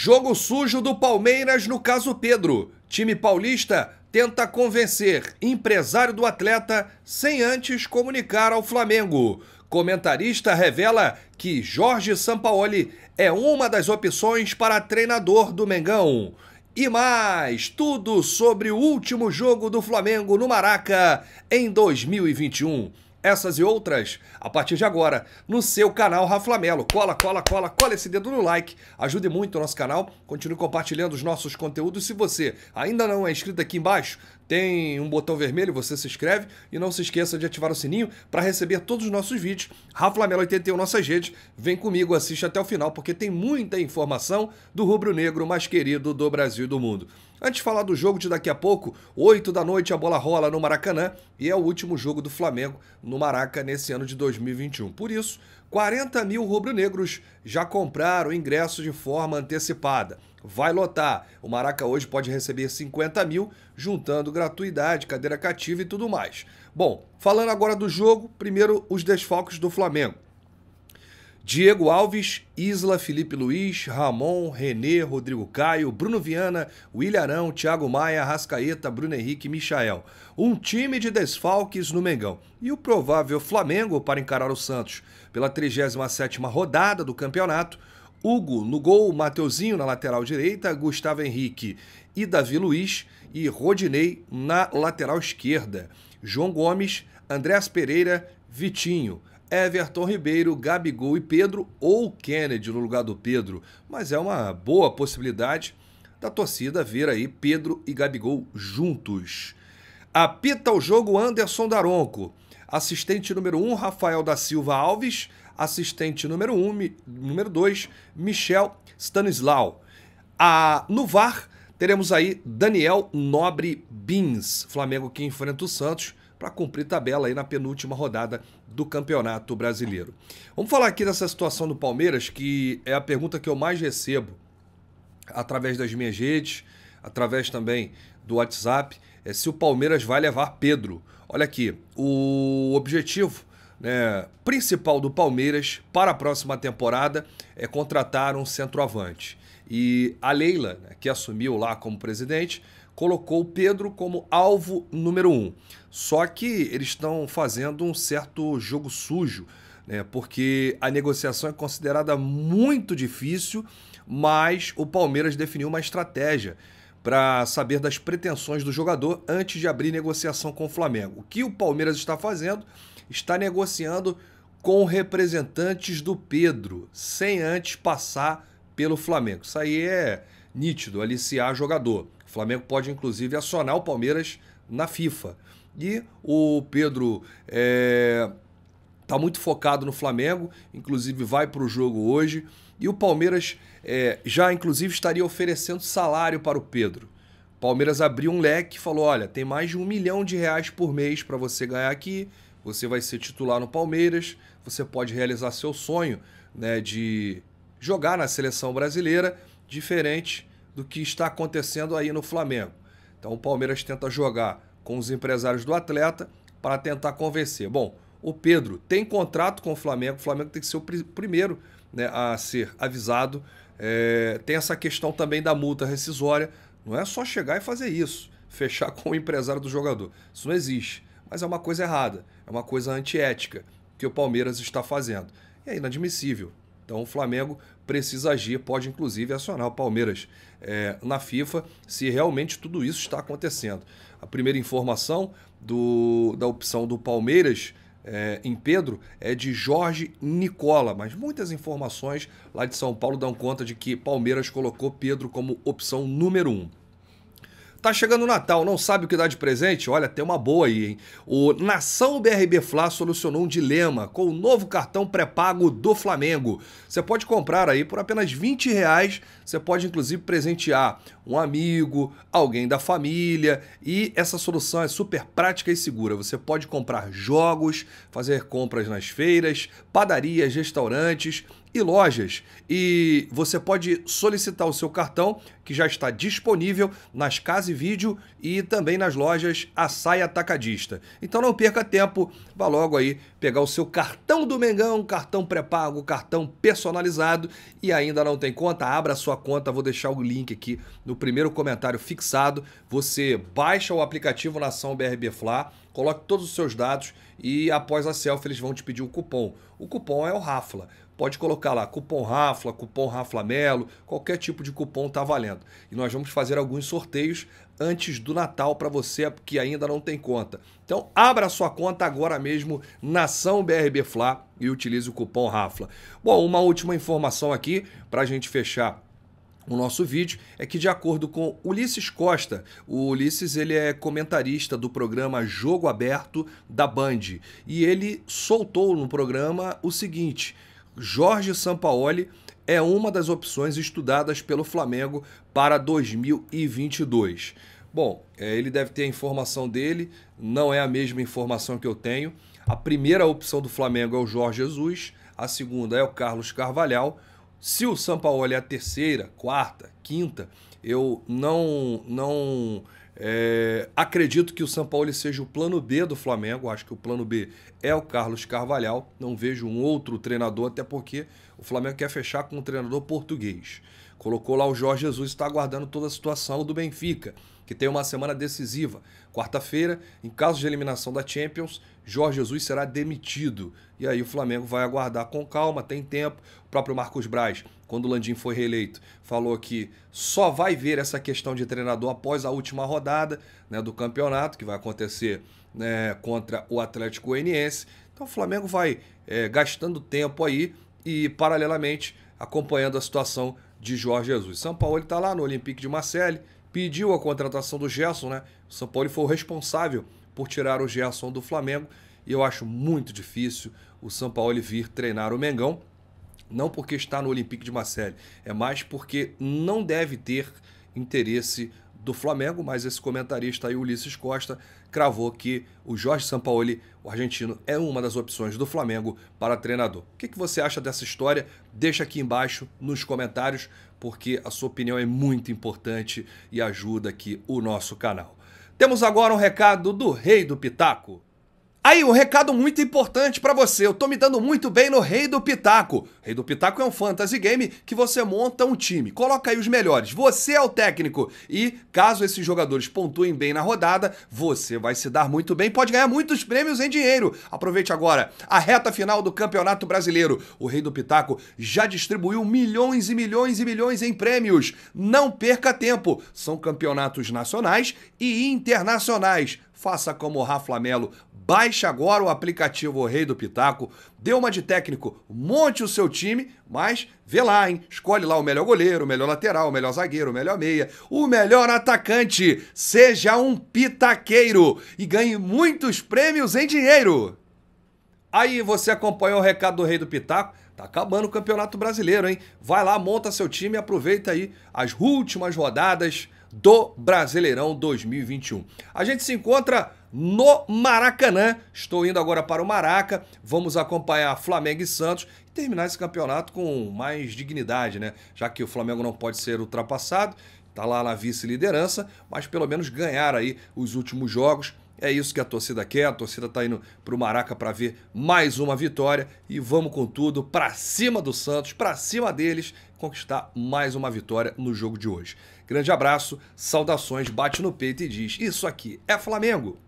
Jogo sujo do Palmeiras no caso Pedro. Time paulista tenta convencer empresário do atleta sem antes comunicar ao Flamengo. Comentarista revela que Jorge Sampaoli é uma das opções para treinador do Mengão. E mais, tudo sobre o último jogo do Flamengo no Maraca em 2021. Essas e outras, a partir de agora, no seu canal Raflamelo. Cola, cola, cola, cola esse dedo no like. Ajude muito o nosso canal. Continue compartilhando os nossos conteúdos. Se você ainda não é inscrito aqui embaixo, tem um botão vermelho, você se inscreve. E não se esqueça de ativar o sininho para receber todos os nossos vídeos. Raflamelo 81 Nossas Redes. Vem comigo, assiste até o final, porque tem muita informação do rubro negro mais querido do Brasil e do mundo. Antes de falar do jogo de daqui a pouco, 8 da noite a bola rola no Maracanã e é o último jogo do Flamengo no Maraca nesse ano de 2021. Por isso, 40 mil rubro-negros já compraram ingresso de forma antecipada. Vai lotar. O Maraca hoje pode receber 50 mil, juntando gratuidade, cadeira cativa e tudo mais. Bom, falando agora do jogo, primeiro os desfalques do Flamengo. Diego Alves, Isla, Felipe Luiz, Ramon, Renê, Rodrigo Caio, Bruno Viana, William Arão, Thiago Maia, Rascaeta, Bruno Henrique, Michael. Um time de desfalques no Mengão. E o provável Flamengo para encarar o Santos pela 37ª rodada do campeonato. Hugo no gol, Mateuzinho na lateral direita, Gustavo Henrique e Davi Luiz e Rodinei na lateral esquerda. João Gomes, Andréas Pereira, Vitinho. Everton Ribeiro, Gabigol e Pedro ou Kennedy no lugar do Pedro, mas é uma boa possibilidade da torcida ver aí Pedro e Gabigol juntos. Apita o jogo Anderson Daronco. Assistente número 1, um, Rafael da Silva Alves. Assistente número um, número 2, Michel Stanislau. no VAR, teremos aí Daniel Nobre Bins, Flamengo que enfrenta o Santos para cumprir tabela aí na penúltima rodada do Campeonato Brasileiro. Vamos falar aqui dessa situação do Palmeiras, que é a pergunta que eu mais recebo através das minhas redes, através também do WhatsApp, é se o Palmeiras vai levar Pedro. Olha aqui, o objetivo né, principal do Palmeiras para a próxima temporada é contratar um centroavante. E a Leila, né, que assumiu lá como presidente, colocou Pedro como alvo número um. Só que eles estão fazendo um certo jogo sujo, né? porque a negociação é considerada muito difícil, mas o Palmeiras definiu uma estratégia para saber das pretensões do jogador antes de abrir negociação com o Flamengo. O que o Palmeiras está fazendo? Está negociando com representantes do Pedro, sem antes passar pelo Flamengo. Isso aí é nítido, aliciar jogador. O Flamengo pode, inclusive, acionar o Palmeiras na FIFA. E o Pedro está é, tá muito focado no Flamengo, inclusive vai para o jogo hoje. E o Palmeiras é, já, inclusive, estaria oferecendo salário para o Pedro. Palmeiras abriu um leque e falou: olha, tem mais de um milhão de reais por mês para você ganhar aqui. Você vai ser titular no Palmeiras. Você pode realizar seu sonho né, de jogar na seleção brasileira, diferente do que está acontecendo aí no Flamengo. Então o Palmeiras tenta jogar com os empresários do atleta para tentar convencer. Bom, o Pedro tem contrato com o Flamengo, o Flamengo tem que ser o pr primeiro né, a ser avisado. É, tem essa questão também da multa rescisória. Não é só chegar e fazer isso, fechar com o empresário do jogador. Isso não existe. Mas é uma coisa errada, é uma coisa antiética que o Palmeiras está fazendo. E é inadmissível. Então o Flamengo precisa agir, pode inclusive acionar o Palmeiras é, na FIFA, se realmente tudo isso está acontecendo. A primeira informação do, da opção do Palmeiras é, em Pedro é de Jorge Nicola, mas muitas informações lá de São Paulo dão conta de que Palmeiras colocou Pedro como opção número um. Tá chegando o Natal, não sabe o que dar de presente? Olha, tem uma boa aí, hein? O Nação BRB Fla solucionou um dilema com o novo cartão pré-pago do Flamengo. Você pode comprar aí por apenas 20 reais. Você pode, inclusive, presentear um amigo, alguém da família. E essa solução é super prática e segura. Você pode comprar jogos, fazer compras nas feiras, padarias, restaurantes e lojas. E você pode solicitar o seu cartão, que já está disponível nas Casa e Vídeo e também nas lojas Açaia Atacadista. Então não perca tempo, vá logo aí pegar o seu cartão do Mengão, cartão pré-pago, cartão personalizado e ainda não tem conta? Abra sua conta, vou deixar o link aqui no primeiro comentário fixado. Você baixa o aplicativo Nação BRB Fla, coloque todos os seus dados e após a selfie eles vão te pedir o cupom. O cupom é o RAFLA pode colocar lá cupom Rafla, cupom Raflamelo, qualquer tipo de cupom está valendo. E nós vamos fazer alguns sorteios antes do Natal para você que ainda não tem conta. Então, abra sua conta agora mesmo nação BRB Fla e utilize o cupom Rafla. Bom, uma última informação aqui para a gente fechar o nosso vídeo é que de acordo com Ulisses Costa, o Ulisses ele é comentarista do programa Jogo Aberto da Band e ele soltou no programa o seguinte: Jorge Sampaoli é uma das opções estudadas pelo Flamengo para 2022. Bom, é, ele deve ter a informação dele, não é a mesma informação que eu tenho. A primeira opção do Flamengo é o Jorge Jesus, a segunda é o Carlos Carvalhal. Se o Sampaoli é a terceira, quarta, quinta, eu não não é, acredito que o São Paulo seja o plano B do Flamengo. Acho que o plano B é o Carlos Carvalhal. Não vejo um outro treinador, até porque o Flamengo quer fechar com um treinador português. Colocou lá o Jorge Jesus, está aguardando toda a situação do Benfica, que tem uma semana decisiva. Quarta-feira, em caso de eliminação da Champions, Jorge Jesus será demitido. E aí o Flamengo vai aguardar com calma, tem tempo. O próprio Marcos Braz, quando o Landim foi reeleito, falou que só vai ver essa questão de treinador após a última rodada né, do campeonato, que vai acontecer né, contra o Atlético Goianiense. Então o Flamengo vai é, gastando tempo aí e, paralelamente, acompanhando a situação de Jorge Jesus. São Paulo está lá no Olympique de Marseille, pediu a contratação do Gerson, né? O São Paulo foi o responsável por tirar o Gerson do Flamengo e eu acho muito difícil o São Paulo vir treinar o Mengão, não porque está no Olympique de Marseille, é mais porque não deve ter interesse do Flamengo, mas esse comentarista aí, Ulisses Costa, cravou que o Jorge Sampaoli, o argentino, é uma das opções do Flamengo para treinador. O que, que você acha dessa história? Deixa aqui embaixo nos comentários, porque a sua opinião é muito importante e ajuda aqui o nosso canal. Temos agora um recado do Rei do Pitaco. Aí, um recado muito importante para você. Eu tô me dando muito bem no Rei do Pitaco. Rei do Pitaco é um fantasy game que você monta um time, coloca aí os melhores. Você é o técnico e caso esses jogadores pontuem bem na rodada, você vai se dar muito bem, pode ganhar muitos prêmios em dinheiro. Aproveite agora a reta final do Campeonato Brasileiro. O Rei do Pitaco já distribuiu milhões e milhões e milhões em prêmios. Não perca tempo. São campeonatos nacionais e internacionais. Faça como o Rafa Melo, Baixe agora o aplicativo o Rei do Pitaco, dê uma de técnico, monte o seu time, mas vê lá, hein? Escolhe lá o melhor goleiro, o melhor lateral, o melhor zagueiro, o melhor meia, o melhor atacante. Seja um pitaqueiro e ganhe muitos prêmios em dinheiro. Aí você acompanhou o recado do Rei do Pitaco. Tá acabando o Campeonato Brasileiro, hein? Vai lá, monta seu time e aproveita aí as últimas rodadas do Brasileirão 2021. A gente se encontra no Maracanã. Estou indo agora para o Maraca. Vamos acompanhar Flamengo e Santos e terminar esse campeonato com mais dignidade, né? Já que o Flamengo não pode ser ultrapassado, está lá na vice-liderança, mas pelo menos ganhar aí os últimos jogos. É isso que a torcida quer. A torcida está indo para o Maraca para ver mais uma vitória e vamos com tudo para cima do Santos, para cima deles, conquistar mais uma vitória no jogo de hoje. Grande abraço, saudações, bate no peito e diz: Isso aqui é Flamengo!